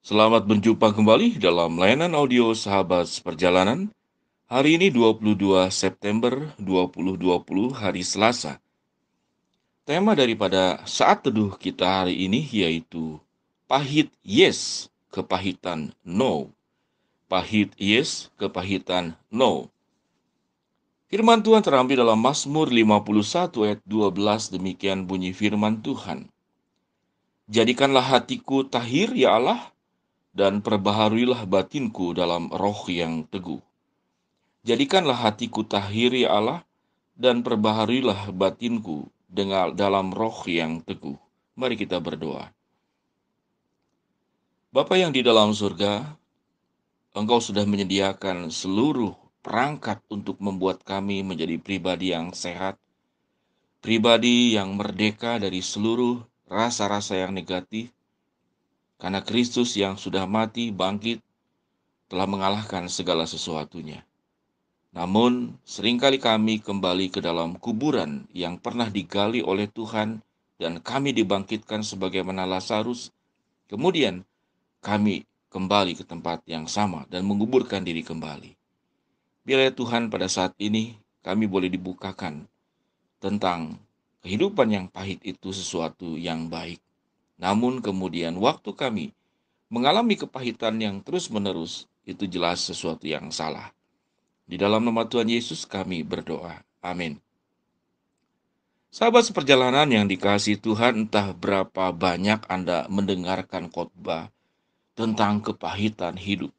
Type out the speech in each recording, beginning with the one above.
Selamat berjumpa kembali dalam layanan audio Sahabat perjalanan Hari ini 22 September 2020 hari Selasa. Tema daripada saat teduh kita hari ini yaitu pahit yes, kepahitan no. Pahit yes, kepahitan no. Firman Tuhan terambil dalam Mazmur 51 ayat 12 demikian bunyi firman Tuhan. Jadikanlah hatiku tahir ya Allah dan perbaharillah batinku dalam roh yang teguh. Jadikanlah hatiku tahiri ya Allah, dan perbaharillah batinku dengan dalam roh yang teguh. Mari kita berdoa. Bapa yang di dalam surga, Engkau sudah menyediakan seluruh perangkat untuk membuat kami menjadi pribadi yang sehat, pribadi yang merdeka dari seluruh rasa-rasa yang negatif, karena Kristus yang sudah mati bangkit telah mengalahkan segala sesuatunya. Namun, seringkali kami kembali ke dalam kuburan yang pernah digali oleh Tuhan dan kami dibangkitkan sebagaimana Lazarus. Kemudian, kami kembali ke tempat yang sama dan menguburkan diri kembali. Biarlah ya Tuhan pada saat ini kami boleh dibukakan tentang kehidupan yang pahit itu sesuatu yang baik. Namun kemudian waktu kami mengalami kepahitan yang terus-menerus, itu jelas sesuatu yang salah. Di dalam nama Tuhan Yesus kami berdoa. Amin. Sahabat seperjalanan yang dikasih Tuhan, entah berapa banyak Anda mendengarkan khotbah tentang kepahitan hidup.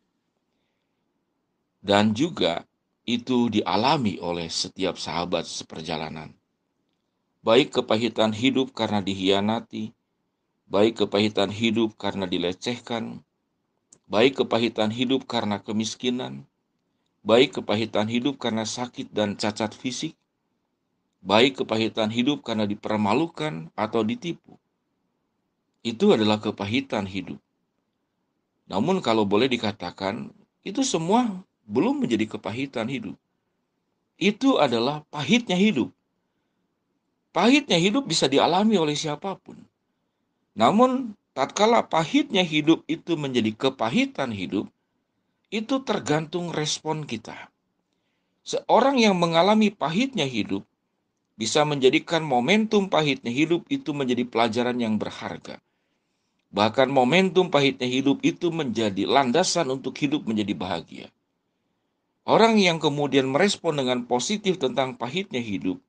Dan juga itu dialami oleh setiap sahabat seperjalanan. Baik kepahitan hidup karena dihianati, baik kepahitan hidup karena dilecehkan, baik kepahitan hidup karena kemiskinan, baik kepahitan hidup karena sakit dan cacat fisik, baik kepahitan hidup karena dipermalukan atau ditipu. Itu adalah kepahitan hidup. Namun kalau boleh dikatakan, itu semua belum menjadi kepahitan hidup. Itu adalah pahitnya hidup. Pahitnya hidup bisa dialami oleh siapapun. Namun, tatkala pahitnya hidup itu menjadi kepahitan hidup, itu tergantung respon kita. Seorang yang mengalami pahitnya hidup bisa menjadikan momentum pahitnya hidup itu menjadi pelajaran yang berharga. Bahkan momentum pahitnya hidup itu menjadi landasan untuk hidup menjadi bahagia. Orang yang kemudian merespon dengan positif tentang pahitnya hidup,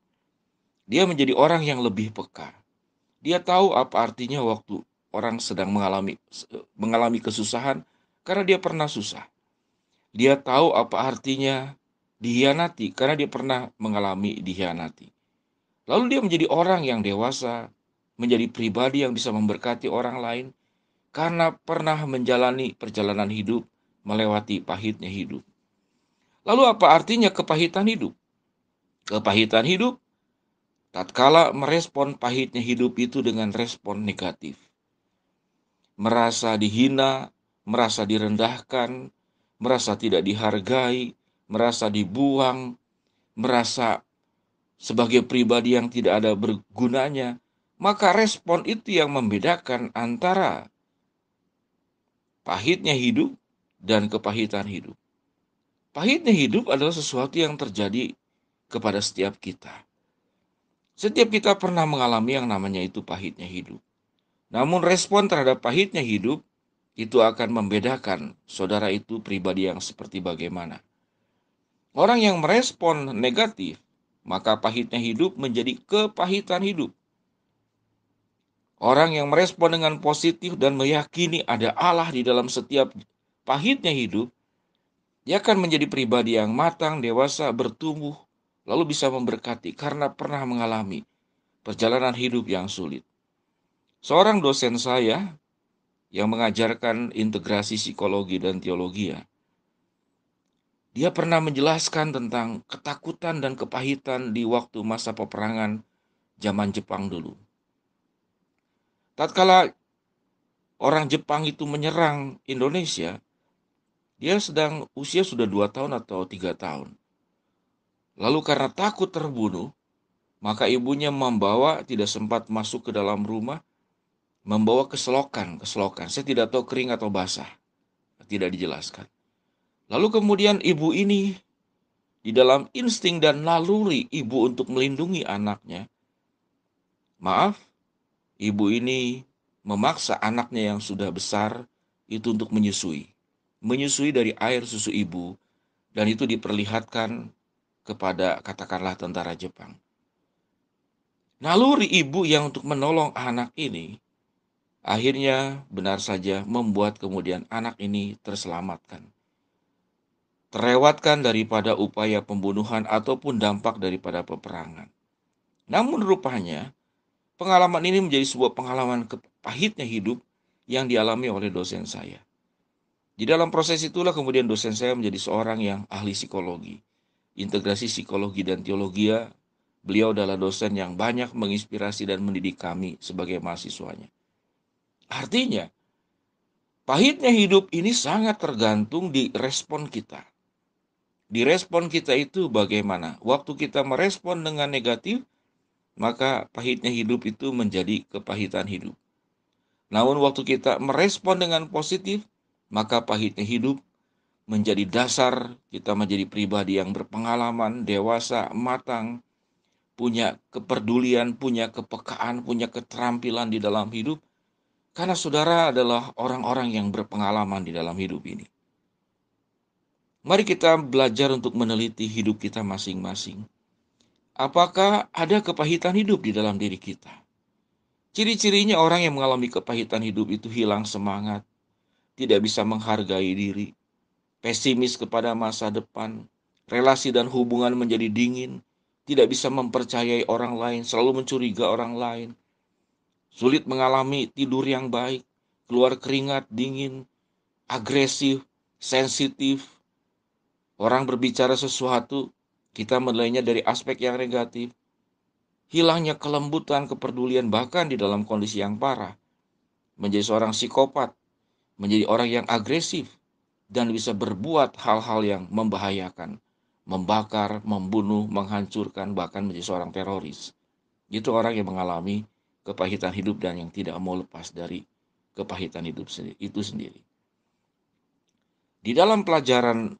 dia menjadi orang yang lebih peka. Dia tahu apa artinya waktu orang sedang mengalami mengalami kesusahan karena dia pernah susah. Dia tahu apa artinya dihianati karena dia pernah mengalami dihianati. Lalu dia menjadi orang yang dewasa, menjadi pribadi yang bisa memberkati orang lain karena pernah menjalani perjalanan hidup, melewati pahitnya hidup. Lalu apa artinya kepahitan hidup? Kepahitan hidup tatkala merespon pahitnya hidup itu dengan respon negatif. Merasa dihina, merasa direndahkan, merasa tidak dihargai, merasa dibuang, merasa sebagai pribadi yang tidak ada bergunanya, maka respon itu yang membedakan antara pahitnya hidup dan kepahitan hidup. Pahitnya hidup adalah sesuatu yang terjadi kepada setiap kita setiap kita pernah mengalami yang namanya itu pahitnya hidup. Namun respon terhadap pahitnya hidup itu akan membedakan saudara itu pribadi yang seperti bagaimana. Orang yang merespon negatif, maka pahitnya hidup menjadi kepahitan hidup. Orang yang merespon dengan positif dan meyakini ada Allah di dalam setiap pahitnya hidup, dia akan menjadi pribadi yang matang, dewasa, bertumbuh, lalu bisa memberkati karena pernah mengalami perjalanan hidup yang sulit. Seorang dosen saya yang mengajarkan integrasi psikologi dan teologi, ya, dia pernah menjelaskan tentang ketakutan dan kepahitan di waktu masa peperangan zaman Jepang dulu. Tatkala orang Jepang itu menyerang Indonesia, dia sedang usia sudah dua tahun atau tiga tahun. Lalu karena takut terbunuh, maka ibunya membawa tidak sempat masuk ke dalam rumah, membawa keselokan, keselokan. Saya tidak tahu kering atau basah. Tidak dijelaskan. Lalu kemudian ibu ini di dalam insting dan naluri ibu untuk melindungi anaknya. Maaf, ibu ini memaksa anaknya yang sudah besar itu untuk menyusui. Menyusui dari air susu ibu dan itu diperlihatkan kepada katakanlah tentara Jepang. Naluri ibu yang untuk menolong anak ini akhirnya benar saja membuat kemudian anak ini terselamatkan. Terlewatkan daripada upaya pembunuhan ataupun dampak daripada peperangan. Namun rupanya pengalaman ini menjadi sebuah pengalaman pahitnya hidup yang dialami oleh dosen saya. Di dalam proses itulah kemudian dosen saya menjadi seorang yang ahli psikologi integrasi psikologi dan teologi. Ya. Beliau adalah dosen yang banyak menginspirasi dan mendidik kami sebagai mahasiswanya. Artinya, pahitnya hidup ini sangat tergantung di respon kita. Di respon kita itu bagaimana? Waktu kita merespon dengan negatif, maka pahitnya hidup itu menjadi kepahitan hidup. Namun waktu kita merespon dengan positif, maka pahitnya hidup menjadi dasar kita menjadi pribadi yang berpengalaman, dewasa, matang, punya kepedulian, punya kepekaan, punya keterampilan di dalam hidup. Karena saudara adalah orang-orang yang berpengalaman di dalam hidup ini. Mari kita belajar untuk meneliti hidup kita masing-masing. Apakah ada kepahitan hidup di dalam diri kita? Ciri-cirinya orang yang mengalami kepahitan hidup itu hilang semangat, tidak bisa menghargai diri, pesimis kepada masa depan, relasi dan hubungan menjadi dingin, tidak bisa mempercayai orang lain, selalu mencuriga orang lain, sulit mengalami tidur yang baik, keluar keringat dingin, agresif, sensitif. Orang berbicara sesuatu, kita menilainya dari aspek yang negatif. Hilangnya kelembutan, kepedulian bahkan di dalam kondisi yang parah. Menjadi seorang psikopat, menjadi orang yang agresif, dan bisa berbuat hal-hal yang membahayakan, membakar, membunuh, menghancurkan, bahkan menjadi seorang teroris. Itu orang yang mengalami kepahitan hidup dan yang tidak mau lepas dari kepahitan hidup itu sendiri. Di dalam pelajaran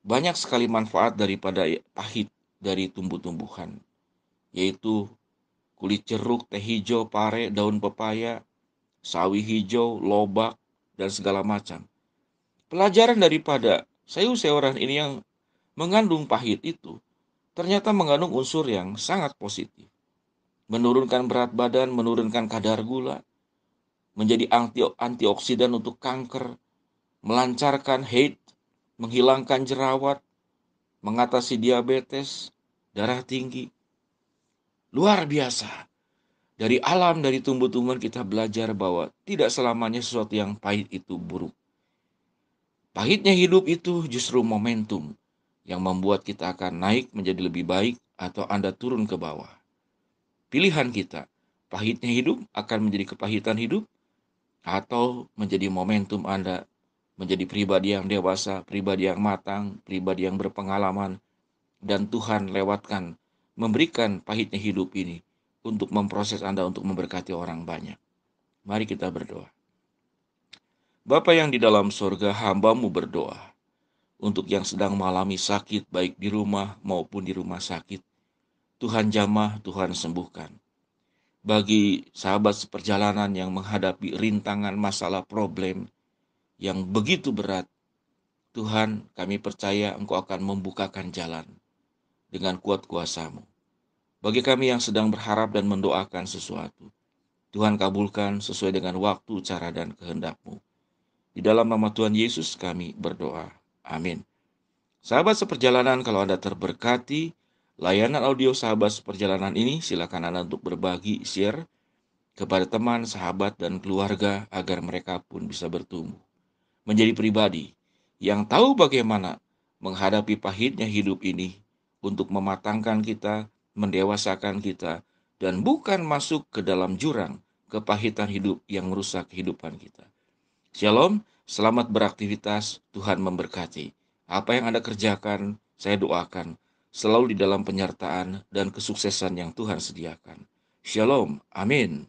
banyak sekali manfaat daripada pahit dari tumbuh-tumbuhan, yaitu kulit jeruk, teh hijau, pare, daun pepaya, sawi hijau, lobak, dan segala macam Pelajaran daripada sayur seoran ini yang mengandung pahit itu ternyata mengandung unsur yang sangat positif. Menurunkan berat badan, menurunkan kadar gula, menjadi anti antioksidan untuk kanker, melancarkan hate, menghilangkan jerawat, mengatasi diabetes, darah tinggi. Luar biasa. Dari alam, dari tumbuh-tumbuhan kita belajar bahwa tidak selamanya sesuatu yang pahit itu buruk. Pahitnya hidup itu justru momentum yang membuat kita akan naik menjadi lebih baik atau Anda turun ke bawah. Pilihan kita, pahitnya hidup akan menjadi kepahitan hidup atau menjadi momentum Anda menjadi pribadi yang dewasa, pribadi yang matang, pribadi yang berpengalaman dan Tuhan lewatkan memberikan pahitnya hidup ini untuk memproses Anda untuk memberkati orang banyak. Mari kita berdoa. Bapa yang di dalam sorga hambamu berdoa. Untuk yang sedang mengalami sakit baik di rumah maupun di rumah sakit. Tuhan jamah, Tuhan sembuhkan. Bagi sahabat seperjalanan yang menghadapi rintangan masalah problem yang begitu berat, Tuhan kami percaya Engkau akan membukakan jalan dengan kuat kuasamu. Bagi kami yang sedang berharap dan mendoakan sesuatu, Tuhan kabulkan sesuai dengan waktu, cara, dan kehendakmu. Di dalam nama Tuhan Yesus kami berdoa. Amin. Sahabat seperjalanan, kalau Anda terberkati, layanan audio sahabat seperjalanan ini silakan Anda untuk berbagi, share kepada teman, sahabat, dan keluarga agar mereka pun bisa bertumbuh. Menjadi pribadi yang tahu bagaimana menghadapi pahitnya hidup ini untuk mematangkan kita, mendewasakan kita, dan bukan masuk ke dalam jurang kepahitan hidup yang merusak kehidupan kita. Shalom, selamat beraktivitas, Tuhan memberkati. Apa yang Anda kerjakan, saya doakan selalu di dalam penyertaan dan kesuksesan yang Tuhan sediakan. Shalom, amin.